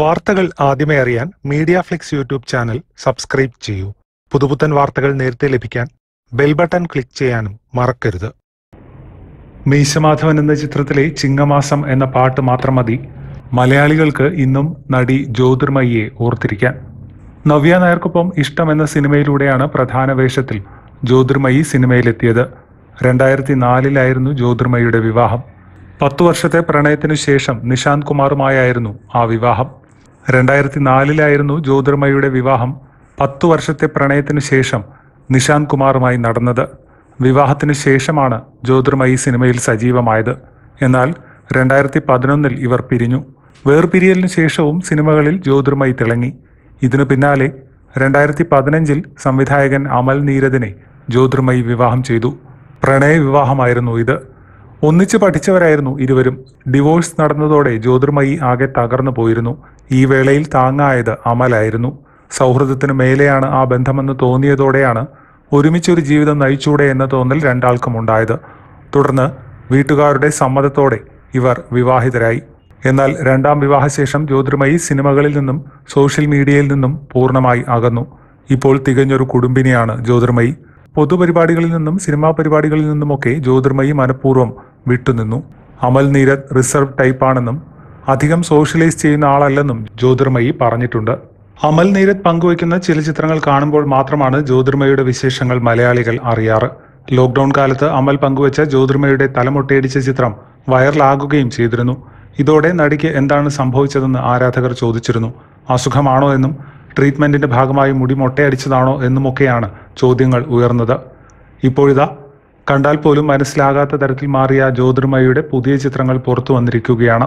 വാർത്തകൾ ആദ്യമേ അറിയാൻ Media Flix YouTube channel subscribe ചെയ്യൂ പുതുപുത്തൻ വാർത്തകൾ നേരത്തെ ലഭിക്കാൻ ബെൽ ബട്ടൺ ക്ലിക്ക് ചെയ്യാനും മറക്കരുത് മീശമാധവൻ എന്ന ചിത്രത്തിലെ ചിങ്ങമാസം എന്ന പാട്ട് മാത്രം മതി മലയാളികൾക്ക് ഇന്നും നടി ജ്യോതിർമയ്യെ ഓർത്തിരിക്കാൻ നവ്യ നായർക്കൊപ്പം ഇഷ്ടം എന്ന സിനിമയിലൂടെയാണ് പ്രധാന വേഷത്തിൽ ജ്യോതിർമയി സിനിമയിലെത്തിയത് രണ്ടായിരത്തി നാലിലായിരുന്നു ജ്യോതിർമയുടെ വിവാഹം പത്തു വർഷത്തെ പ്രണയത്തിനു ശേഷം നിഷാന്ത് കുമാറുമായായിരുന്നു ആ വിവാഹം രണ്ടായിരത്തി നാലിലായിരുന്നു ജ്യോതിർമയുടെ വിവാഹം പത്തു വർഷത്തെ പ്രണയത്തിനു ശേഷം നിശാന്ത് കുമാറുമായി നടന്നത് വിവാഹത്തിനു ശേഷമാണ് ജ്യോതിർമയി സിനിമയിൽ സജീവമായത് എന്നാൽ രണ്ടായിരത്തി പതിനൊന്നിൽ ഇവർ പിരിഞ്ഞു വേർപിരിയലിന് ശേഷവും സിനിമകളിൽ ജ്യോതിർമയി തിളങ്ങി ഇതിനു പിന്നാലെ രണ്ടായിരത്തി പതിനഞ്ചിൽ സംവിധായകൻ അമൽ നീരദിനെ ജ്യോതിർമയി വിവാഹം ചെയ്തു പ്രണയ വിവാഹമായിരുന്നു ഇത് ഒന്നിച്ച് പഠിച്ചവരായിരുന്നു ഇരുവരും ഡിവോഴ്സ് നടന്നതോടെ ജ്യോതിർമയി ആകെ തകർന്നു പോയിരുന്നു ഈ വേളയിൽ താങ്ങായത് അമലായിരുന്നു സൗഹൃദത്തിന് മേലെയാണ് ആ ബന്ധമെന്ന് തോന്നിയതോടെയാണ് ഒരുമിച്ചൊരു ജീവിതം നയിച്ചൂടെ എന്ന തോന്നൽ രണ്ടാൾക്കും ഉണ്ടായത് തുടർന്ന് വീട്ടുകാരുടെ സമ്മതത്തോടെ ഇവർ വിവാഹിതരായി എന്നാൽ രണ്ടാം വിവാഹശേഷം ജ്യോതിർമയി സിനിമകളിൽ നിന്നും സോഷ്യൽ മീഡിയയിൽ നിന്നും പൂർണ്ണമായി അകന്നു ഇപ്പോൾ തികഞ്ഞൊരു കുടുംബിനിയാണ് ജ്യോതിർമയി പൊതുപരിപാടികളിൽ നിന്നും സിനിമാ പരിപാടികളിൽ നിന്നുമൊക്കെ ജ്യോതിർമയി മനഃപൂർവ്വം വിട്ടുനിന്നു അമൽ നീരത് റിസർവ് ടൈപ്പാണെന്നും അധികം സോഷ്യലൈസ് ചെയ്യുന്ന ആളല്ലെന്നും ജ്യോതിർമയി പറഞ്ഞിട്ടുണ്ട് അമൽ നീരത് പങ്കുവയ്ക്കുന്ന ചില ചിത്രങ്ങൾ കാണുമ്പോൾ മാത്രമാണ് ജ്യോതിർമയുടെ വിശേഷങ്ങൾ മലയാളികൾ അറിയാറ് ലോക്ക്ഡൌൺ കാലത്ത് അമൽ പങ്കുവച്ച ജ്യോതിർമയുടെ തലമൊട്ടയടിച്ച ചിത്രം വൈറലാകുകയും ചെയ്തിരുന്നു ഇതോടെ നടിക്ക് എന്താണ് സംഭവിച്ചതെന്ന് ആരാധകർ ചോദിച്ചിരുന്നു അസുഖമാണോ എന്നും ട്രീറ്റ്മെന്റിന്റെ ഭാഗമായി മുടി മൊട്ടയടിച്ചതാണോ എന്നുമൊക്കെയാണ് ചോദ്യങ്ങൾ ഉയർന്നത് ഇപ്പോഴിതാ കണ്ടാൽ പോലും മനസ്സിലാകാത്ത തരത്തിൽ മാറിയ ജ്യോതിർമയുടെ പുതിയ ചിത്രങ്ങൾ പുറത്തു വന്നിരിക്കുകയാണ്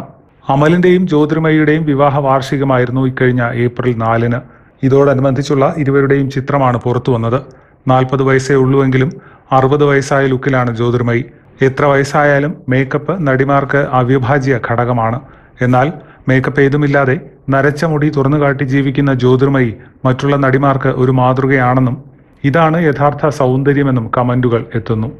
അമലിന്റെയും ജ്യോതിർമയുടെയും വിവാഹ വാർഷികമായിരുന്നു ഇക്കഴിഞ്ഞ ഏപ്രിൽ നാലിന് ഇതോടനുബന്ധിച്ചുള്ള ഇരുവരുടെയും ചിത്രമാണ് പുറത്തു വന്നത് നാൽപ്പത് വയസ്സേ ഉള്ളുവെങ്കിലും അറുപത് വയസ്സായ ലുക്കിലാണ് ജ്യോതിർമയി എത്ര വയസ്സായാലും മേക്കപ്പ് നടിമാർക്ക് അവിഭാജ്യ ഘടകമാണ് എന്നാൽ മേക്കപ്പ് ഏതുമില്ലാതെ നരച്ച മുടി തുറന്നുകാട്ടി ജീവിക്കുന്ന ജ്യോതിർമയി മറ്റുള്ള നടിമാർക്ക് ഒരു മാതൃകയാണെന്നും ഇതാണ് യഥാർത്ഥ സൗന്ദര്യമെന്നും കമന്റുകൾ എത്തുന്നു